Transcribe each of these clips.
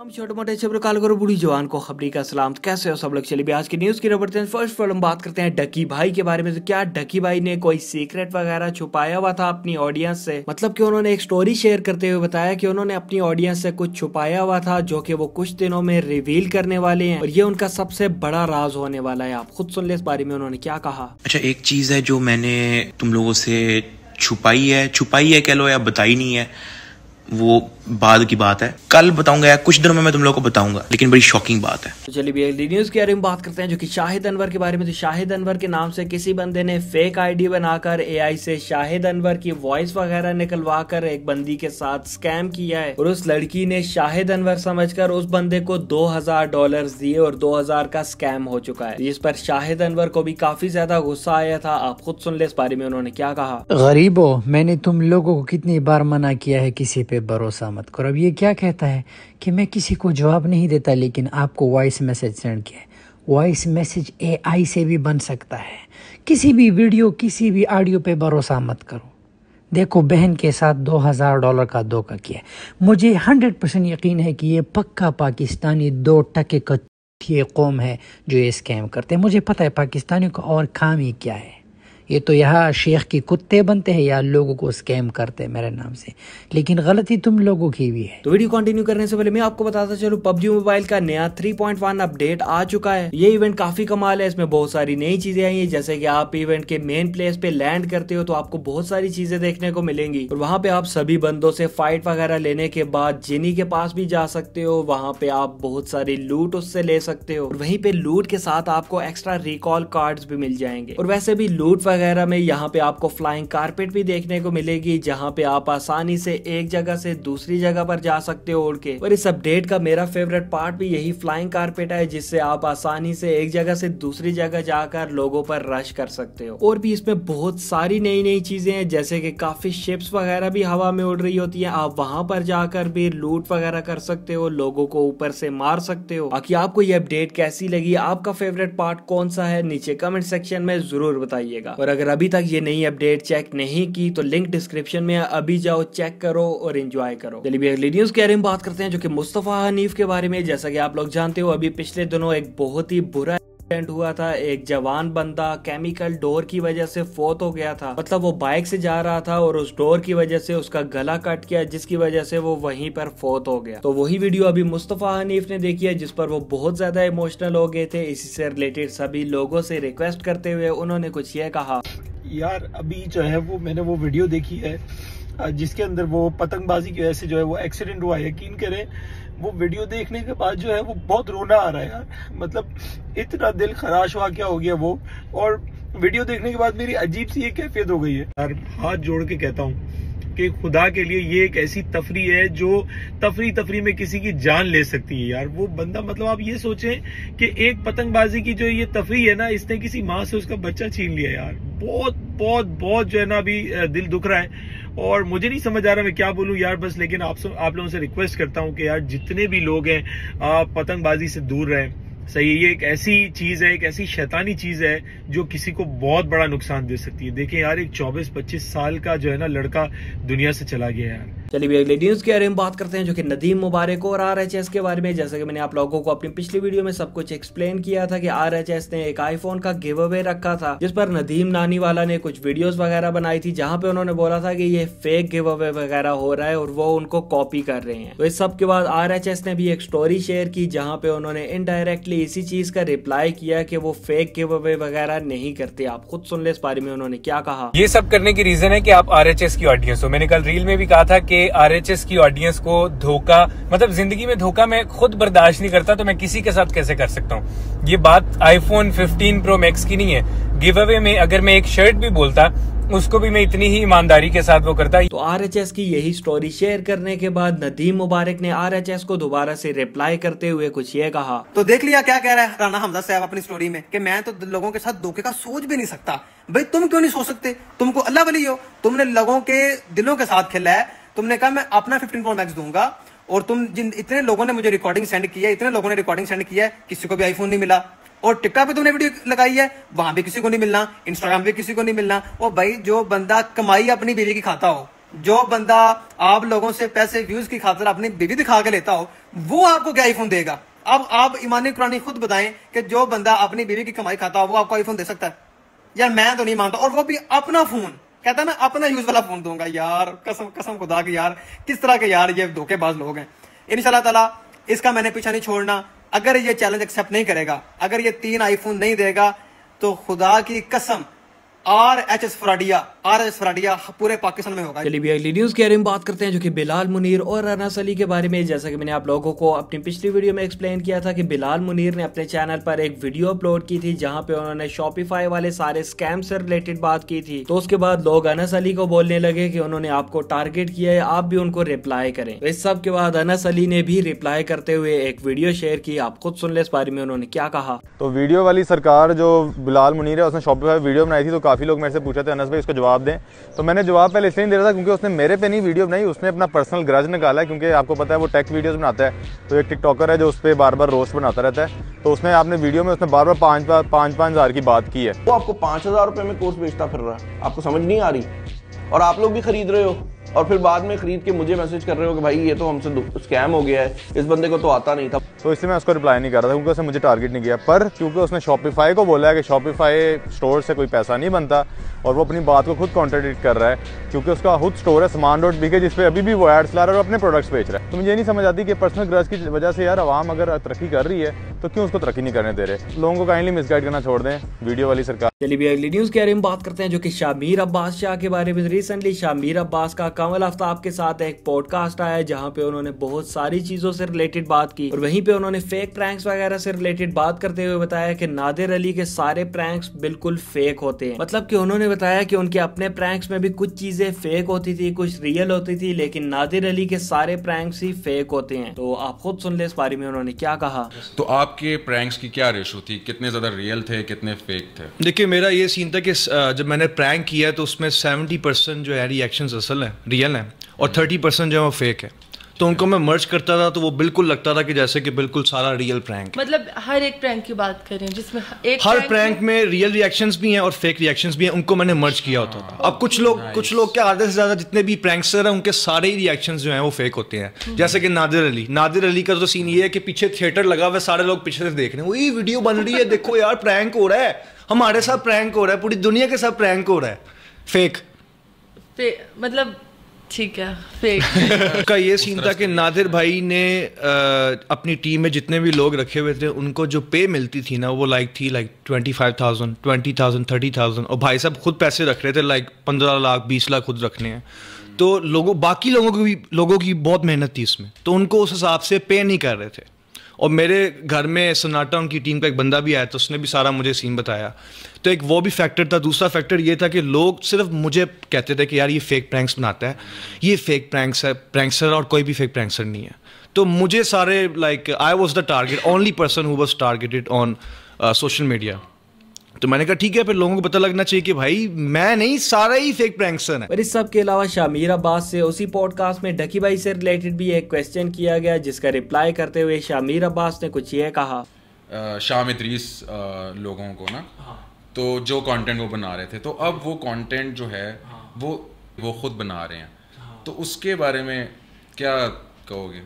हम छोटे मोटे खबर करो बुढ़ी जवान को खबरी का सलाम तो कैसे हो सब लोग चलिए आज की न्यूज़ की रबरते हैं फर्स्ट फॉर हम बात करते हैं डकी भाई के बारे में तो क्या डकी भाई ने कोई सीक्रेट वगैरह छुपाया हुआ था अपनी ऑडियंस से मतलब कि उन्होंने एक स्टोरी शेयर करते हुए बताया कि उन्होंने अपनी ऑडियंस से कुछ छुपाया हुआ था जो कि वो कुछ दिनों में रिवील करने वाले है और ये उनका सबसे बड़ा राज होने वाला है आप खुद सुन ले इस बारे में उन्होंने क्या कहा अच्छा एक चीज है जो मैंने तुम लोगों से छुपाई है छुपाई है कह लो या बताई नहीं है वो बाद की बात है कल बताऊंगा या कुछ दिनों में मैं तुम लोगों को बताऊंगा लेकिन बड़ी शॉकिंग बात है तो चलिए बीएलडी न्यूज के बारे में बात करते हैं जो कि शाहिद अनवर के बारे में तो शाहिद अनवर के नाम से किसी बंदे ने फेक आईडी बनाकर एआई से शाहिद अनवर की वॉइस वगैरह निकलवा कर एक बंदी के साथ स्कैम किया है और उस लड़की ने शाहिद अनवर कर उस बंदे को दो हजार डॉलर दिए और दो हजार का स्कैम हो चुका है जिस पर शाहिद अनवर को भी काफी ज्यादा गुस्सा आया था आप खुद सुन ले इस बारे में उन्होंने क्या कहा गरीबो मैंने तुम लोगो को कितनी बार मना किया है किसी पे पे भरोसा मत करो अब ये क्या कहता है कि मैं किसी को जवाब नहीं देता लेकिन आपको वॉइस मैसेज सेंड किया है वॉइस मैसेज एआई से भी बन सकता है किसी भी वीडियो किसी भी ऑडियो पे भरोसा मत करो देखो बहन के साथ दो हज़ार डॉलर का धोखा किया मुझे हंड्रेड परसेंट यकीन है कि ये पक्का पाकिस्तानी दो टके कौम है जो ये स्कैम करते हैं मुझे पता है पाकिस्तानियों का और काम ही क्या है ये तो यहाँ शेख के कुत्ते बनते हैं या लोगों को स्कैम करते हैं मेरे नाम से लेकिन गलती तुम लोगों की भी है तो वीडियो कंटिन्यू करने से पहले मैं आपको बताता चलूँ पबजी मोबाइल का नया 3.1 अपडेट आ चुका है ये इवेंट काफी कमाल है इसमें बहुत सारी नई चीजें आई है जैसे की आप इवेंट के मेन प्लेस पे लैंड करते हो तो आपको बहुत सारी चीजें देखने को मिलेंगी और वहाँ पे आप सभी बंदों से फाइट वगैरह लेने के बाद जिनी के पास भी जा सकते हो वहाँ पे आप बहुत सारी लूट उससे ले सकते हो और वहीं पे लूट के साथ आपको एक्स्ट्रा रिकॉल कार्ड भी मिल जाएंगे और वैसे भी लूट वगैरह में यहाँ पे आपको फ्लाइंग कारपेट भी देखने को मिलेगी जहाँ पे आप आसानी से एक जगह से दूसरी जगह पर जा सकते हो उड़ के और इस अपडेट का मेरा फेवरेट पार्ट भी यही फ्लाइंग कारपेट है जिससे आप आसानी से एक जगह से दूसरी जगह जाकर लोगों पर रश कर सकते हो और भी इसमें बहुत सारी नई नई चीजें हैं जैसे कि काफी शिप्स वगैरह भी हवा में उड़ रही होती है आप वहां पर जाकर भी लूट वगैरह कर सकते हो लोगों को ऊपर से मार सकते हो बाकी आपको ये अपडेट कैसी लगी आपका फेवरेट पार्ट कौन सा है नीचे कमेंट सेक्शन में जरूर बताइएगा और अगर अभी तक ये नई अपडेट चेक नहीं की तो लिंक डिस्क्रिप्शन में अभी जाओ चेक करो और एंजॉय करो चलिए अगली न्यूज के बारे में बात करते हैं जो कि मुस्तफ़ा हनीफ के बारे में जैसा कि आप लोग जानते हो अभी पिछले दिनों एक बहुत ही बुरा एक्सीडेंट हुआ था एक जवान बंदा केमिकल डोर की वजह से फोत हो गया था मतलब वो बाइक से जा रहा था और उस डोर की वजह से उसका गला कट गया जिसकी वजह से वो वहीं पर फोत हो गया तो वही वीडियो अभी मुस्तफ़ा हनीफ ने देखी है जिस पर वो बहुत ज्यादा इमोशनल हो गए थे इसी से रिलेटेड सभी लोगों से रिक्वेस्ट करते हुए उन्होंने कुछ ये कहा यार अभी जो है वो मैंने वो वीडियो देखी है जिसके अंदर वो पतंगबाजी की वजह से जो है वो एक्सीडेंट हुआ यकीन करें वो वीडियो देखने के बाद जो है वो बहुत रोना आ रहा है यार मतलब इतना दिल खराश हुआ क्या हो गया वो और वीडियो देखने के बाद मेरी अजीब सी ये कैफियत हो गई है यार हाथ जोड़ के कहता हूँ कि खुदा के लिए ये एक ऐसी तफरी है जो तफरी तफरी में किसी की जान ले सकती है यार वो बंदा मतलब आप ये सोचें कि एक पतंगबाजी की जो ये तफरी है ना इसने किसी माँ से उसका बच्चा छीन लिया यार बहुत बहुत बहुत जो है ना अभी दिल दुख रहा है और मुझे नहीं समझ आ रहा मैं क्या बोलूँ यार बस लेकिन आप सब आप लोगों से रिक्वेस्ट करता हूँ कि यार जितने भी लोग हैं आप पतंगबाजी से दूर रहें सही है ये एक ऐसी चीज है एक ऐसी शैतानी चीज है जो किसी को बहुत बड़ा नुकसान दे सकती है देखें यार एक 24-25 साल का जो है ना लड़का दुनिया से चला गया यार चलिए भी अगले न्यूज के बारे में बात करते हैं जो कि नदीम मुबारक और आर एच एस के बारे में जैसे कि मैंने आप लोगों को अपनी पिछली वीडियो में सब कुछ एक्सप्लेन किया था कि आर एच एस ने एक आईफोन का गिव अवे रखा था जिस पर नदीम नानी वाला ने कुछ वीडियोस वगैरह बनाई थी जहां पे उन्होंने बोला था कि ये फेक गिव अवे वगैरह हो रहा है और वो उनको कॉपी कर रहे हैं तो इस सब के बाद आर एच एस ने भी एक स्टोरी शेयर की जहाँ पे उन्होंने इनडायरेक्टली इसी चीज का रिप्लाई किया कि वो फेक गिव अवे वगैरह नहीं करते आप खुद सुन ले इस बारे में उन्होंने क्या कहा ये सब करने की रीजन है की आप आर एच एस की ऑडियंस मैंने कल रील में भी कहा था की के आरएचएस की ऑडियंस को धोखा मतलब जिंदगी में धोखा मैं खुद बर्दाश्त नहीं करता तो मैं किसी के साथ कैसे कर सकता हूँ ये बात आईफोन 15 प्रो मैक्स की नहीं है गिव अवे में अगर मैं एक शर्ट भी बोलता उसको भी मैं इतनी ही ईमानदारी के साथ वो करता तो आरएचएस की यही स्टोरी शेयर करने के बाद नदीम मुबारक ने आरएचएस को दोबारा से रिप्लाई करते हुए कुछ ये कहा तो देख लिया क्या कह रहा है राणा हमदा साहब अपनी स्टोरी में कि मैं तो लोगों के साथ धोखे का सोच भी नहीं सकता भाई तुम क्यों नहीं सोच सकते तुमको अल्लाह बली हो तुमने लोगों के दिलों के साथ खेला है तुमने कहा मैं अपना फिफ्टीन प्रो मैक्स दूंगा और तुम जिन इतने लोगों ने मुझे रिकॉर्डिंग सेंड किया इतने लोगों ने रिकॉर्डिंग सेंड किया किसी को भी आईफोन नहीं मिला और टिकटॉक पे तुमने वीडियो लगाई है वहां भी किसी को नहीं मिलना इंस्टाग्राम पे किसी को नहीं मिलना और भाई जो बंदा कमाई अपनी बीवी की खाता हो जो बंदा आप लोगों से पैसे व्यूज की खातर अपनी बीवी दिखा के लेता हो वो आपको क्या आईफोन देगा अब आप ईमानी कुरानी खुद बताएं कि जो बंदा अपनी बीवी की कमाई खाता हो वो आपको आईफोन दे सकता है यार मैं तो नहीं मानता और वो भी अपना फोन कहता मैं अपना यूज वाला फोन दूंगा यार कसम कसम खुदा की यार किस तरह के यार ये धोखेबाज लोग हैं इन तला इसका मैंने पीछा नहीं छोड़ना अगर ये चैलेंज एक्सेप्ट नहीं करेगा अगर ये तीन आईफोन नहीं देगा तो खुदा की कसम आर एच एस फराडिया आर एच एस फराडिया पूरे पाकिस्तान में होगा चलिए भी अगली न्यूज के बारे में बात करते हैं जो कि बिलाल मुनीर और राना सली के बारे में जैसा कि मैंने आप लोगों को अपनी पिछली वीडियो में एक्सप्लेन किया था कि बिलाल मुनीर ने अपने चैनल पर एक वीडियो अपलोड की थी जहां पे उन्होंने शॉपिफाई वाले सारे स्कैम से रिलेटेड बात की थी तो उसके बाद लोग अनस अली को बोलने लगे की उन्होंने आपको टारगेट किया है आप भी उनको रिप्लाई करें तो इस सब के बाद अनस अली ने भी रिप्लाई करते हुए एक वीडियो शेयर की आप खुद सुन ले इस बारे में उन्होंने क्या कहा तो वीडियो वाली सरकार जो बिलाल मुनीर है उसने शॉपिफाई वीडियो बनाई थी तो काफ़ी लोग मेरे से पूछा थे अनस भाई उसको जवाब दें तो मैंने जवाब पहले इसलिए नहीं दे रहा था क्योंकि उसने मेरे पे नहीं वीडियो बनाई उसने अपना पर्सनल ग्रज निकाला है क्योंकि आपको पता है वो टेक वीडियोज़ बनाता है तो एक टिकटॉकर है जो उस पर बार बार रोस्ट बनाता रहता है तो उसने आपने वीडियो में उसने बार बार पाँच पाँच पाँच हज़ार की बात की है वो आपको पाँच हज़ार रुपये में कोर्स बेचता फिर रहा है आपको समझ नहीं आ रही और आप लोग भी खरीद रहे हो और फिर बाद में खरीद के मुझे मैसेज कर रहे हो कि भाई ये तो हमसे स्कैम हो गया है इस बंदे को तो आता नहीं था तो इससे मैं उसको रिप्लाई नहीं कर रहा था क्योंकि उसने मुझे टारगेट नहीं किया पर क्योंकि उसने शॉपिफाई को बोला है कि शॉपिफाई स्टोर से कोई पैसा नहीं बनता और वो अपनी बात को खुद कॉन्ट्रेडिक्ट कर रहा है क्योंकि उसका खुद स्टोर है समान रोड बिके जिसपे अभी भी वो एड्स ला रहा है और अपने प्रोडक्ट्स बेच रहा है तो मुझे नहीं समझ आती कि पर्सनल ग्रज की वजह से यार आवाम अगर तरक्की कर रही है तो क्यों उसको तरक्की नहीं करने दे रहे लोगों को काइंडली मिसगाइड करना छोड़ दें वीडियो वाली सरकार चलिए भी अगली न्यूज़ के बारे में बात करते हैं जो कि शामीर अब्बास शाह के बारे में रिसेंटली शामीर अब्बास का कमल आफ्ताब के साथ एक पॉडकास्ट आया जहाँ पे उन्होंने बहुत सारी चीज़ों से रिलेटेड बात की और वहीं पे उन्होंने फेक प्रैंक्स वगैरह से रिलेटेड बात करते हुए बताया कि नादिर अली के सारे प्रैंक्स बिल्कुल फेक होते हैं मतलब कि उन्होंने बताया कि उनके अपने प्रैंक्स में भी कुछ चीजें फेक होती थी कुछ रियल होती थी लेकिन नादिर अली के सारे प्रैंक्स ही फेक होते हैं तो आप खुद सुन ले इस बारे में उन्होंने क्या कहा तो आप आपके प्रैंक्स की क्या रेशो थी कितने ज़्यादा रियल थे कितने फेक थे देखिए मेरा ये सीन था कि जब मैंने प्रैंक किया तो उसमें सेवेंटी परसेंट जो है रिएक्शन असल हैं रियल हैं और थर्टी हम्म। परसेंट जो है वो फेक है तो उनको मैं मर्ज करता था तो वो बिल्कुल लगता था कि जैसे कि बिल्कुल सारा रियल प्रैंक मतलब हर एक प्रैंक की बात करें जिसमें एक हर प्रैंक में रियल रिएक्शंस भी हैं और फेक रिएक्शंस भी हैं उनको मैंने मर्ज किया होता था अब कुछ लोग कुछ लोग क्या आधे से ज़्यादा जितने भी प्रैंकर हैं उनके सारे ही रिएक्शन जो हैं वो फेक होते हैं हम्म। जैसे कि नादिर अली नादिर अली का तो सीन ये है कि पीछे थिएटर लगा हुआ सारे लोग पीछे से देख रहे हैं वही वीडियो बन रही है देखो यार प्रैंक हो रहा है हमारे साथ प्रैंक हो रहा है पूरी दुनिया के साथ प्रैंक हो रहा है फेक मतलब ठीक है फेक का ये सीन था कि नादिर भाई ने आ, अपनी टीम में जितने भी लोग रखे हुए थे उनको जो पे मिलती थी ना वो लाइक थी like twenty five thousand twenty thousand thirty thousand और भाई साहब खुद पैसे रख रहे थे लाइक पंद्रह लाख बीस लाख खुद रखने हैं तो लोगों बाकी लोगों की लोगों की बहुत मेहनत थी इसमें तो उनको उस हिसाब से पे नहीं कर रहे थे और मेरे घर में सन्नाटा उनकी टीम का एक बंदा भी आया तो उसने भी सारा मुझे सीन बताया तो एक वो भी फैक्टर था दूसरा फैक्टर ये था कि लोग सिर्फ मुझे कहते थे कि यार ये फेक प्रैंक्स बनाता है ये फेक प्रैंक्स है प्रैंक्सर और कोई भी फेक प्रैंक्सर नहीं है तो मुझे सारे like I was the target only person who was targeted on social media तो मैंने कहा ठीक है फिर लोगों को पता लगना चाहिए कि भाई मैं नहीं सारा ही फेक प्रैंक्सन है पर इस सब के अलावा शामिर अब्बास से उसी पॉडकास्ट में डकी भाई से रिलेटेड भी एक क्वेश्चन किया गया जिसका रिप्लाई करते हुए शामिर अब्बास ने कुछ ये कहा शाम इदरीस लोगों को ना हाँ। तो जो कंटेंट वो बना रहे थे तो अब वो कंटेंट जो है हाँ। वो वो खुद बना रहे हैं हाँ। तो उसके बारे में क्या कहोगे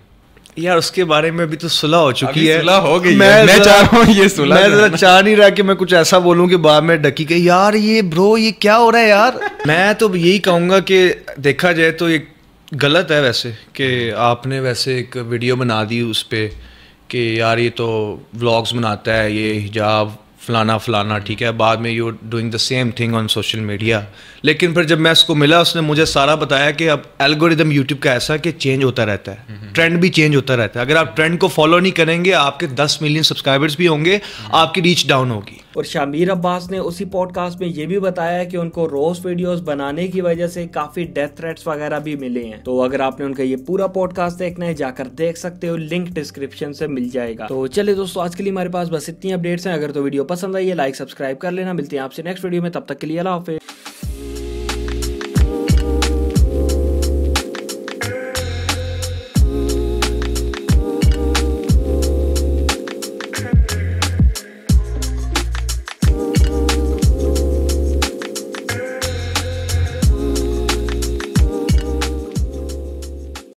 यार उसके बारे में भी तो सुलह हो चुकी है सुलह हो गई मैं, मैं चाह रहा हूँ ये सुलह मैं जरा चाह नहीं रहा कि मैं कुछ ऐसा बोलूँ कि बाद में डकी के यार ये ब्रो ये क्या हो रहा है यार मैं तो यही कहूँगा कि देखा जाए तो एक गलत है वैसे कि आपने वैसे एक वीडियो बना दी उस पर कि यार ये तो व्लॉग्स बनाता है ये हिजाब फ़लाना फ़लाना ठीक है बाद में you doing the same thing on social media लेकिन फिर जब मैं उसको मिला उसने मुझे सारा बताया कि अब एल्गोरिदम यूट्यूब का ऐसा कि चेंज होता रहता है ट्रेंड हम्म, हम्म। भी चेंज होता रहता है अगर आप ट्रेंड को फॉलो नहीं करेंगे आपके दस मिलियन सब्सक्राइबर्स भी होंगे हम्म। आपकी रीच डाउन होगी और शामिर अब्बास ने उसी पॉडकास्ट में ये भी बताया कि उनको रोज वीडियोस बनाने की वजह से काफी डेथ थ्रेट्स वगैरह भी मिले हैं तो अगर आपने उनका ये पूरा पॉडकास्ट देखना है जाकर देख सकते हो लिंक डिस्क्रिप्शन से मिल जाएगा तो चले दोस्तों आज के लिए हमारे पास बस इतनी अपडेट्स हैं अगर तो वीडियो पसंद आई है लाइक सब्सक्राइब कर लेना मिलते हैं आपसे नेक्स्ट वीडियो में तब तक के लिए अला हाफिज़